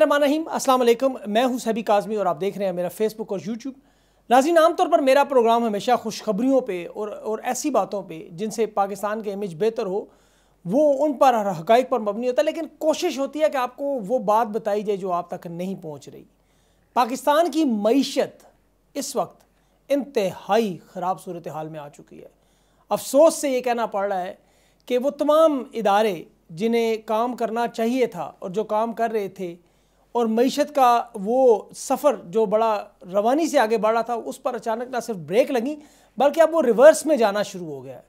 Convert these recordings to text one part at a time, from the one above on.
बिस्मिल्लाम अस्सलाम मैं हूं सभी काजमी और आप देख रहे हैं मेरा फेसबुक और यूट्यूब नाजीन आमतौर पर मेरा प्रोग्राम हमेशा खुशखबरियों पे और और ऐसी बातों पे जिनसे पाकिस्तान के इमेज बेहतर हो वो उन पर हक़ पर मबनी होता है लेकिन कोशिश होती है कि आपको वो बात बताई जाए जो आप तक नहीं पहुँच रही पाकिस्तान की मीशत इस वक्त इंतहाई ख़राब सूरत हाल में आ चुकी है अफसोस से ये कहना पड़ रहा है कि वो तमाम इदारे जिन्हें काम करना चाहिए था और जो काम कर रहे थे और मीशत का वो सफ़र जो बड़ा रवानी से आगे बढ़ रहा था उस पर अचानक ना सिर्फ ब्रेक लगी बल्कि अब वो रिवर्स में जाना शुरू हो गया है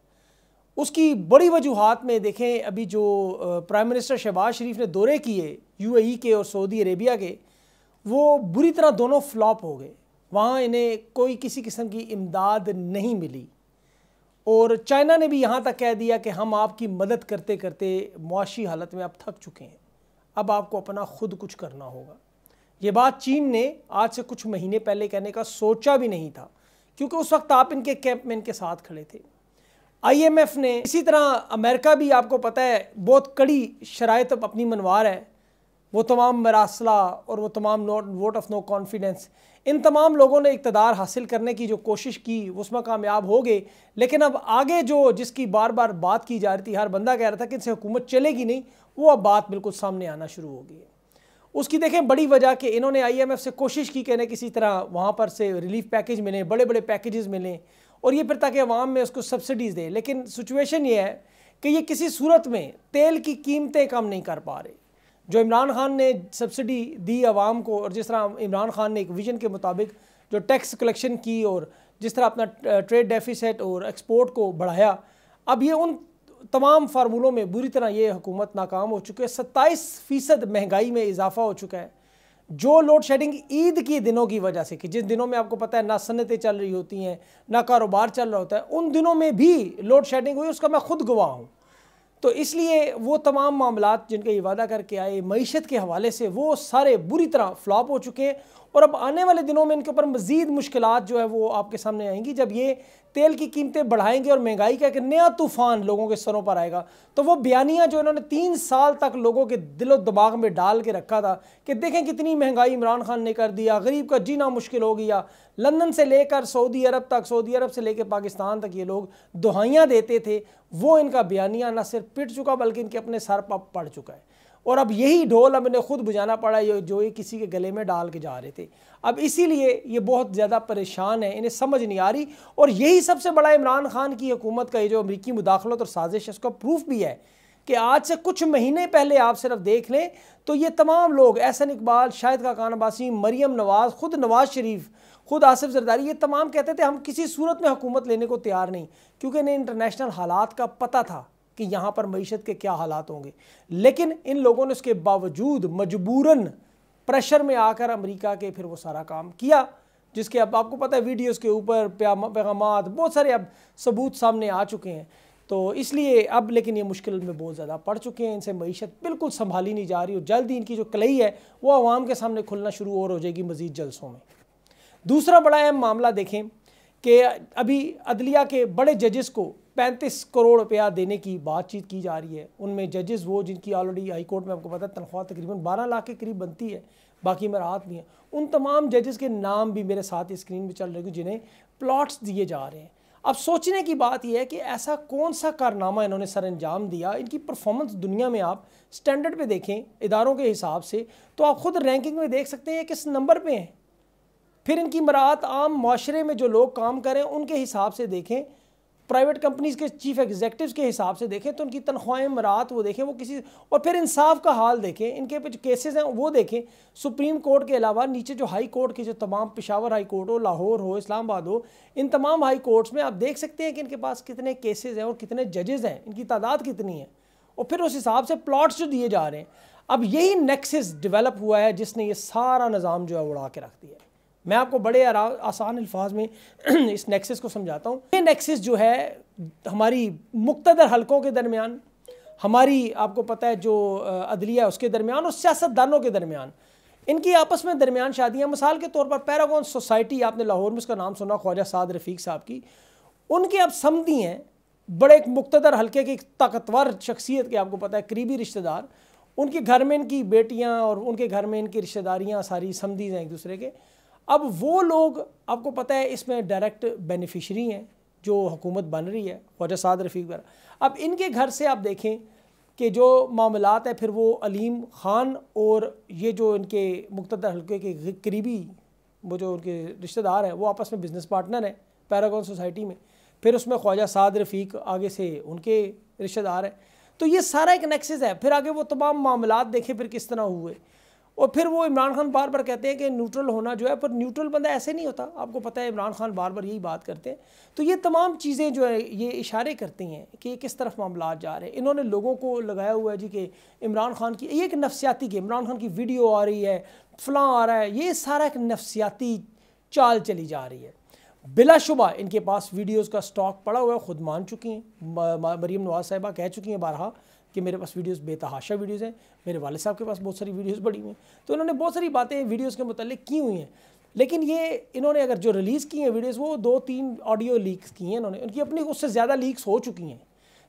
उसकी बड़ी वजूहत में देखें अभी जो प्राइम मिनिस्टर शहबाज शरीफ ने दौरे किए यूएई e के और सऊदी अरेबिया के वो बुरी तरह दोनों फ्लॉप हो गए वहाँ इन्हें कोई किसी किस्म की इमदाद नहीं मिली और चाइना ने भी यहाँ तक कह दिया कि हम आपकी मदद करते करते मुआशी हालत में आप थक चुके हैं अब आपको अपना खुद कुछ करना होगा ये बात चीन ने आज से कुछ महीने पहले कहने का सोचा भी नहीं था क्योंकि उस वक्त आप इनके कैंप में इनके साथ खड़े थे आईएमएफ ने इसी तरह अमेरिका भी आपको पता है बहुत कड़ी शराय तो अपनी मनवा रहा है वो तमाम मरासला और वो तमाम note vote of no confidence इन तमाम लोगों ने इकतदार हासिल करने की जो कोशिश की उसमें कामयाब हो गए लेकिन अब आगे जो जिसकी बार बार बात की जा रही थी हर बंदा कह रहा था कि इनसे हुकूमत चलेगी नहीं वो अब बात बिल्कुल सामने आना शुरू हो गई है उसकी देखें बड़ी वजह कि इन्होंने आईएमएफ से कोशिश की कहने किसी तरह वहाँ पर से रिलीफ पैकेज मिलें बड़े बड़े पैकेजेस मिलें और ये फिर ताकि अवाम में उसको सब्सिडीज़ दें लेकिन सिचुएशन ये है कि ये किसी सूरत में तेल की कीमतें कम नहीं कर पा रही जो इमरान खान ने सब्सिडी दी आवाम को और जिस तरह इमरान खान ने एक विजन के मुताबिक जो टैक्स कलेक्शन की और जिस तरह अपना ट्रेड डेफिसिट और एक्सपोर्ट को बढ़ाया अब ये उन तमाम फार्मूलों में बुरी तरह ये हुकूमत नाकाम हो चुकी है सत्ताईस फ़ीसद महंगाई में इजाफा हो चुका है जो लोड शेडिंग ईद के दिनों की वजह से कि जिस दिनों में आपको पता है ना सन्नतें चल रही होती हैं ना कारोबार चल रहा होता है उन दिनों में भी लोड शेडिंग हुई उसका मैं खुद गवाह हूँ तो इसलिए वो तमाम मामला जिनका ये वादा करके आए मीशत के हवाले से वो सारे बुरी तरह फ्लॉप हो चुके हैं और अब आने वाले दिनों में इनके ऊपर मज़ीद मुश्किल जो है वो आपके सामने आएंगी जब ये तेल की कीमतें बढ़ाएंगे और महंगाई का एक नया तूफान लोगों के सरों पर आएगा तो वो बयानियाँ जो इन्होंने तीन साल तक लोगों के दिलो दिमाग में डाल के रखा था कि देखें कितनी महंगाई इमरान खान ने कर दिया गरीब का जीना मुश्किल हो गया लंदन से लेकर सऊदी अरब तक सऊदी अरब से लेकर पाकिस्तान तक ये लोग दुहाइयाँ देते थे वो इनका बयानिया ना सिर्फ पिट चुका बल्कि इनके अपने सर पर पड़ चुका है और अब यही ढोल हमने खुद बुझाना पड़ा ये जो ये किसी के गले में डाल के जा रहे थे अब इसीलिए ये बहुत ज़्यादा परेशान है इन्हें समझ नहीं आ रही और यही सबसे बड़ा इमरान खान की हुकूमत का ये जो अमरीकी मुदाखलत और साजिश है उसका प्रूफ भी है कि आज से कुछ महीने पहले आप सिर्फ देख लें तो ये तमाम लोग एहसन इकबाल शाहिद का खान बासीम मरीम नवाज़ ख़ुद नवाज़ शरीफ खुद आसिफ जरदारी ये तमाम कहते थे हम किसी सूरत में हुकूमत लेने को तैयार नहीं क्योंकि इन्हें इंटरनेशनल हालात का पता था कि यहाँ पर मीशत के क्या हालात होंगे लेकिन इन लोगों ने उसके बावजूद मजबूरन प्रेशर में आकर अमेरिका के फिर वो सारा काम किया जिसके अब आपको पता है वीडियोस के ऊपर पैगाम बहुत सारे अब सबूत सामने आ चुके हैं तो इसलिए अब लेकिन ये मुश्किल में बहुत ज़्यादा पड़ चुके हैं इनसे मीशत बिल्कुल संभाली नहीं जा रही और जल्द ही इनकी जो कलई है वो आवाम के सामने खुलना शुरू और हो जाएगी मज़ीद जलसों में दूसरा बड़ा अहम मामला देखें कि अभी अदलिया के बड़े जजेस को पैंतीस करोड़ रुपया देने की बातचीत की जा रही है उनमें जजेस वो जिनकी ऑलरेडी हाई कोर्ट में आपको पता है तनख्वाह तकरीबन बारह लाख के करीब बनती है बाकी मराहत भी हैं उन तमाम जजेस के नाम भी मेरे साथ स्क्रीन पर चल रहे हैं जिन्हें प्लॉट्स दिए जा रहे हैं अब सोचने की बात यह है कि ऐसा कौन सा कारनामा इन्होंने सर अंजाम दिया इनकी परफॉर्मेंस दुनिया में आप स्टैंडर्ड पर देखें इदारों के हिसाब से तो आप ख़ुद रैंकिंग में देख सकते हैं किस नंबर पर हैं फिर इनकी मराहत आम माशरे में जो लोग काम करें उनके हिसाब से देखें प्राइवेट कंपनीज़ के चीफ एग्जीक्यूटिव के हिसाब से देखें तो उनकी तनख्वाहें मरात वो देखें वो किसी और फिर इंसाफ का हाल देखें इनके पे जो केसेस हैं वो देखें सुप्रीम कोर्ट के अलावा नीचे जो हाई कोर्ट के जो तमाम पिशावर हाई कोर्ट हो लाहौर हो इस्लामाबाद हो इन तमाम हाई कोर्ट्स में आप देख सकते हैं कि इनके पास कितने केसेज हैं और कितने जजेज़ हैं इनकी तादाद कितनी है और फिर उस हिसाब से प्लाट्स जो दिए जा रहे हैं अब यही नेक्सेस डिवेलप हुआ है जिसने ये सारा निज़ाम जो है उड़ा के रख दिया है मैं आपको बड़े आसान अल्फाज में इस नेक्सिस को समझाता हूँ ये नेक्सिस जो है हमारी मुख्तर हलकों के दरमियान हमारी आपको पता है जो अदलिया है उसके दरमियान और सियासतदानों के दरमियान इनकी आपस में दरमियान शादियाँ मिसाल के तौर पर पैरागॉन सोसाइटी आपने लाहौर में उसका नाम सुना ख्वाजा साद रफ़ीक साहब की उनके अब समी हैं बड़े एक मुख्तर हल्के की ताकतवर शख्सियत के आपको पता है करीबी रिश्तेदार उनके घर में इनकी बेटियाँ और उनके घर में इनकी रिश्तेदारियाँ सारी समदीज हैं एक दूसरे के अब वो लोग आपको पता है इसमें डायरेक्ट बेनिफिशरी हैं जो हुकूमत बन रही है ख्वाजा साद रफ़ीक वगैरह अब इनके घर से आप देखें कि जो मामलात है फिर वो अलीम ख़ान और ये जो इनके मुख्तर हल्के के करीबी वो जो उनके रिश्तेदार हैं वो आपस में बिज़नेस पार्टनर हैं पैरागॉन सोसाइटी में फिर उसमें ख्वाजा साद रफ़ीक आगे से उनके रिश्तेदार हैं तो ये सारा एक नेक्सेस है फिर आगे वो तमाम मामला देखें फिर किस तरह हुए और फिर वो इमरान खान बार बार कहते हैं कि न्यूट्रल होना जो है पर न्यूट्रल बंदा ऐसे नहीं होता आपको पता है इमरान खान बार बार यही बात करते हैं तो ये तमाम चीज़ें जो है ये इशारे करती हैं कि किस तरफ मामला जा रहे हैं इन्होंने लोगों को लगाया हुआ है जी कि इमरान खान की ये एक नफसियाती की इमरान खान की वीडियो आ रही है फलां आ रहा है ये सारा एक नफसियाती चाल चली जा रही है बिलाशुबा इनके पास वीडियोज़ का स्टॉक पड़ा हुआ है ख़ुद मान चुकी हैं मरीम नवाज साहिबा कह चुकी हैं बारहा कि मेरे पास वीडियोस बेतहाशा वीडियोस हैं मेरे वाले साहब के पास बहुत सारी वीडियोस बड़ी हुई हैं तो इन्होंने बहुत सारी बातें वीडियोस के मतलब की हुई हैं लेकिन ये इन्होंने अगर जो रिलीज़ की हैं वीडियोस वो दो तीन ऑडियो लीक्स की हैं इन्होंने उनकी अपनी उससे ज़्यादा लीक्स हो चुकी हैं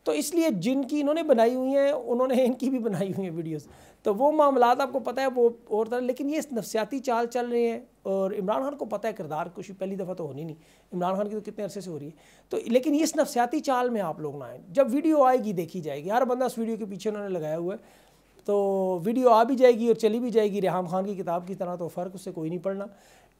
तो इसलिए जिनकी इन्होंने बनाई हुई हैं उन्होंने इनकी भी बनाई हुई हैं वीडियोस तो वो मामला आपको पता है वो और तरह लेकिन ये नफसियाती चाल चल रही है और इमरान खान को पता है किरदार कुछ पहली दफ़ा तो होनी नहीं इमरान खान की तो कितने अरसे से हो रही है तो लेकिन इस नफसियाती चाल में आप लोग ना आए जब वीडियो आएगी देखी जाएगी हर बंदा उस वीडियो के पीछे उन्होंने लगाया हुआ है तो वीडियो आ भी जाएगी और चली भी जाएगी रेहम खान की किताब की तरह तो फ़र्क उससे कोई नहीं पड़ना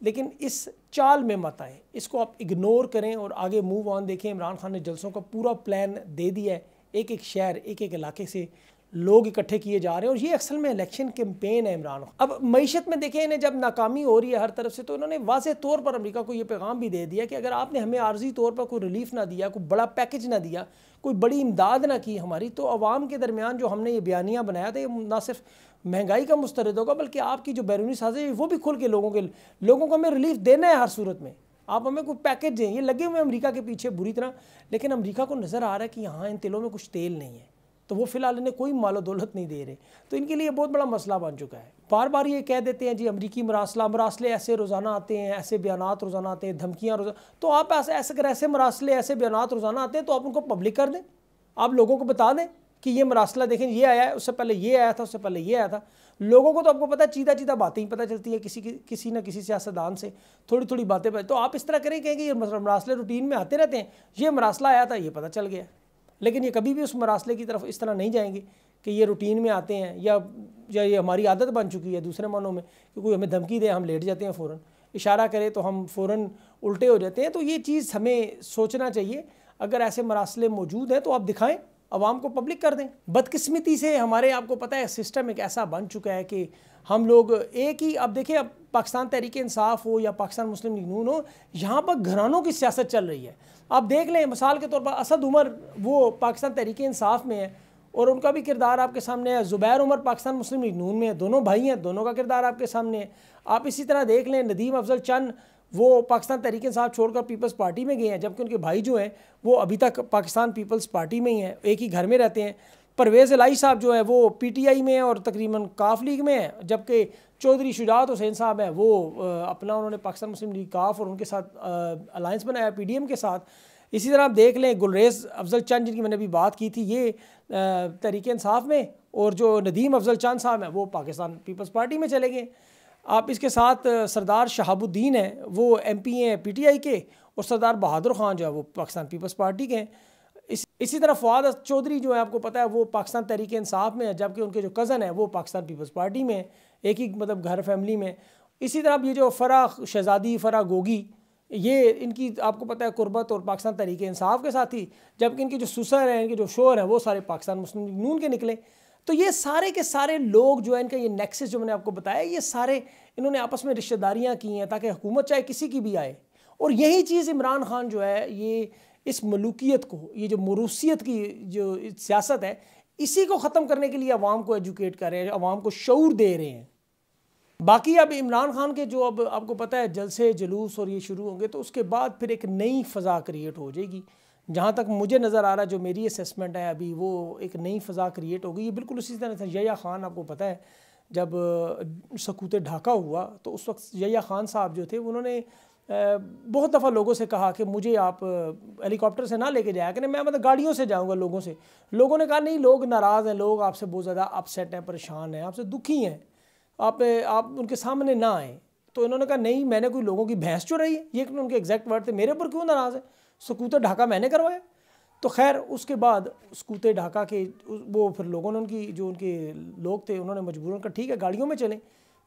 लेकिन इस चाल में मत आए इसको आप इग्नोर करें और आगे मूव ऑन देखें इमरान खान ने जलसों का पूरा प्लान दे दिया है एक एक शहर एक एक इलाके से लोग इकट्ठे किए जा रहे हैं और ये असल में इलेक्शन कैंपेन है इमरान खान अब मीशत में देखें इन्हें जब नाकामी हो रही है हर तरफ से तो इन्होंने वाज तौर पर अमरीका को ये पैगाम भी दे दिया कि अगर आपने हमें आर्जी तौर पर कोई रिलीफ ना दिया कोई बड़ा पैकेज ना दिया कोई बड़ी इमदाद ना की हमारी तो आवाम के दरमियान जो हमने ये बयानियाँ बनाया था तो ये ना सिर्फ महंगाई का मुस्तरद होगा बल्कि आपकी जो बैरूनी साजिश है वो भी खुल के लोगों के लोगों को हमें रिलीफ देना है हर सूरत में आप हमें कोई पैकेज दें ये लगे हुए अमरीका के पीछे बुरी तरह लेकिन अमरीका को नज़र आ रहा है कि यहाँ इन तेलों में कुछ तेल नहीं है तो वो फिलहाल इन्हें कोई मालो दौलत नहीं दे रहे तो इनके लिए बहुत बड़ा मसला बन चुका है बार बार ये कह देते हैं जी अमरीकी मरासला मरासले ऐसे रोज़ाना आते हैं ऐसे बयान रोज़ाना आते हैं धमकियाँ रोज़ाना तो आप ऐसे ऐसे अगर ऐसे मरासले ऐसे बयान रोज़ाना आते हैं तो आप उनको पब्लिक कर दें आप लोगों को बता दें कि ये मरासला देखें ये आया है उससे पहले ये आया था उससे पहले ये आया था लोगों को तो आपको पता है चीधा चीधा बातें ही पता चलती है किसी की किसी ना किसी सियासतदान से थोड़ी थोड़ी बातें पता तो आप इस तरह करें कहें कि ये मरासले रूटीन में आते रहते हैं ये मरासला आया था ये पता चल गया लेकिन ये कभी भी उस मरासले की तरफ इस तरह नहीं जाएंगे कि ये रूटीन में आते हैं या या ये हमारी आदत बन चुकी है दूसरे मानों में कि कोई हमें धमकी दे हम लेट जाते हैं फ़ौर इशारा करें तो हम फ़ौर उल्टे हो जाते हैं तो ये चीज़ हमें सोचना चाहिए अगर ऐसे मरासले मौजूद हैं तो आप दिखाएँ आवाम को पब्लिक कर दें बदकिस्मती से हमारे आपको पता है सिस्टम एक ऐसा बन चुका है कि हम लोग एक ही अब देखिए अब पाकिस्तान तहरीक इंसाफ हो या पाकिस्तान मुस्लिम लीग नून हो यहाँ पर घरानों की सियासत चल रही है आप देख लें मिसाल के तौर पर असद उमर वो पाकिस्तान तहरीक इंसाफ में है और उनका भी किरदार आपके सामने है ज़ुबैर उमर पाकिस्तान मुस्लिम लीग नून में है दोनों भाई हैं दोनों का किरदार आपके सामने है आप इसी तरह देख लें नदीम अफजल चंद वो पाकिस्तान तहरीक साहब छोड़कर पीपल्स पार्टी में गए हैं जबकि उनके भाई जो हैं वो अभी तक पाकिस्तान पीपल्स पार्टी में ही हैं एक ही घर में रहते हैं परवेज़ अलाई साहब जो है वो पीटीआई में और तकरीबन काफ लीग में हैं जबकि चौधरी शुजात हुसैन साहब हैं वो अपना उन्होंने पाकिस्तान मुस्लिम लीग काफ और उनके साथ अलायंस बनाया पी के साथ इसी तरह आप देख लें गुलरेज अफजल चंद जिनकी मैंने अभी बात की थी ये तहरीक इंसाफ में और जो नदीम अफजल चंद साहब हैं वो पाकिस्तान पीपल्स पार्टी में चले गए आप इसके साथ सरदार शहाबुद्दीन हैं वो एम पी हैं पी टी आई के और सरदार बहादुर ख़ान जो है वो पाकिस्तान पीपल्स पार्टी के हैं इस इसी तरह फवाद चौधरी जो है आपको पता है वो पाकिस्तान तहरीक इंसाफ में है जबकि उनके जो कज़न है वो पाकिस्तान पीपल्स पार्टी में है एक ही मतलब घर फैमिली में इसी तरह ये जो फ़रा शहजादी फ़रा गोगी ये इनकी आपको पता है कुर्बत और पाकिस्तान तहरीक इंसाफ के साथ ही जबकि इनके जो सुसर हैं इनके जो शोर हैं वो सारे पाकिस्तान मुस्लिम नून के निकले तो ये सारे के सारे लोग जो है इनका ये नेक्सेस जो मैंने आपको बताया ये सारे इन्होंने आपस में रिश्तेदारियाँ की हैं ताकि हुकूमत चाहे किसी की भी आए और यही चीज़ इमरान खान जो है ये इस मलूकियत को ये जो मरूसीत की जो सियासत है इसी को ख़त्म करने के लिए आवाम को एजुकेट कर रहे हैं अवाम को शूर दे रहे हैं बाकी अब इमरान खान के जो अब आपको पता है जलसे जलूस और ये शुरू होंगे तो उसके बाद फिर एक नई फ़ज़ा क्रिएट हो जाएगी जहाँ तक मुझे नज़र आ रहा है जो मेरी असेसमेंट है अभी वो एक नई फ़ज़ा क्रिएट हो गई ये बिल्कुल उसी तरह से यया ख़ान आपको पता है जब सकूत ढाका हुआ तो उस वक्त यया ख़ान साहब जो थे उन्होंने बहुत दफ़ा लोगों से कहा कि मुझे आप हेलीकॉप्टर से ना लेके जाया करें मैं मतलब गाड़ियों से जाऊंगा लोगों से लोगों ने कहा नहीं लोग नाराज़ हैं लोग आपसे बहुत ज़्यादा अपसेट हैं परेशान हैं आपसे दुखी हैं आप आप उनके सामने ना आएँ तो इन्होंने कहा नहीं मैंने कोई लोगों की भैंस चुराई है ये उनके एग्जैक्ट वर्ड थे मेरे ऊपर क्यों नाराज़ है सकूते ढाका मैंने करवाया तो खैर उसके बाद सकूते ढाका के वो फिर लोगों ने उनकी जो उनके लोग थे उन्होंने मजबूरन कर ठीक है गाड़ियों में चलें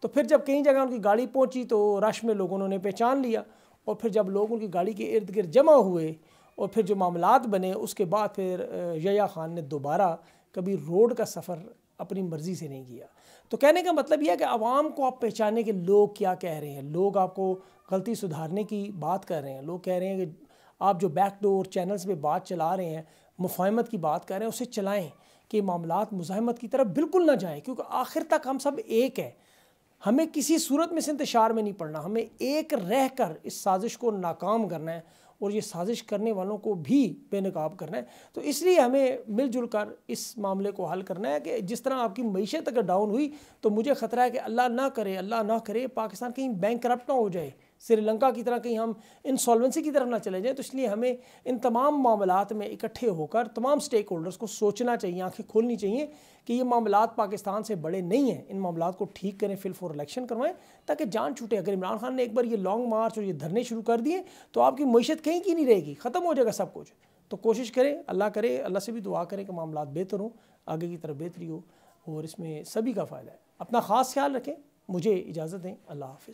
तो फिर जब कई जगह उनकी गाड़ी पहुंची तो रश में लोगों ने पहचान लिया और फिर जब लोग उनकी गाड़ी के इर्द गिर्द जमा हुए और फिर जो मामला बने उसके बाद फिर यया ख़ान ने दोबारा कभी रोड का सफ़र अपनी मर्ज़ी से नहीं किया तो कहने का मतलब यह है कि आवाम को आप पहचाने के लोग क्या कह रहे हैं लोग आपको गलती सुधारने की बात कर रहे हैं लोग कह रहे हैं कि आप जो बैक डोर चैनल्स पे बात चला रहे हैं मुफाहमत की बात कर रहे हैं उसे चलाएं कि मामला मुजाहमत की तरफ बिल्कुल ना जाएं क्योंकि आखिर तक हम सब एक है हमें किसी सूरत में से इंतशार में नहीं पड़ना हमें एक रह कर इस साजिश को नाकाम करना है और ये साजिश करने वालों को भी बेनकाब करना है तो इसलिए हमें मिलजुल कर इस मामले को हल करना है कि जिस तरह आपकी मीशत अगर डाउन हुई तो मुझे ख़तरा है कि अल्लाह ना करे अल्लाह ना करे पाकिस्तान कहीं बैंक करप्ट ना हो जाए श्रीलंका की तरह कहीं हम इंसॉल्वेंसी की तरफ ना चले जाएं तो इसलिए हमें इन तमाम मामला में इकट्ठे होकर तमाम स्टेक होल्डर्स को सोचना चाहिए आंखें खोलनी चाहिए कि ये मामला पाकिस्तान से बड़े नहीं हैं इन मामला को ठीक करें फिल फॉर इलेक्शन करवाएं ताकि जान छूटे अगर इमरान खान ने एक बार ये लॉन्ग मार्च और ये धरने शुरू कर दिए तो आपकी मीशत कहीं की नहीं रहेगी ख़त्म हो जाएगा सब कुछ तो कोशिश करें अल्लाह करे अल्लाह से भी दुआ करें कि मामला बेहतर हों आगे की तरफ बेहतरी हो और इसमें सभी का फ़ायदा है अपना ख़ास ख्याल रखें मुझे इजाज़त दें अल्लाह हाफ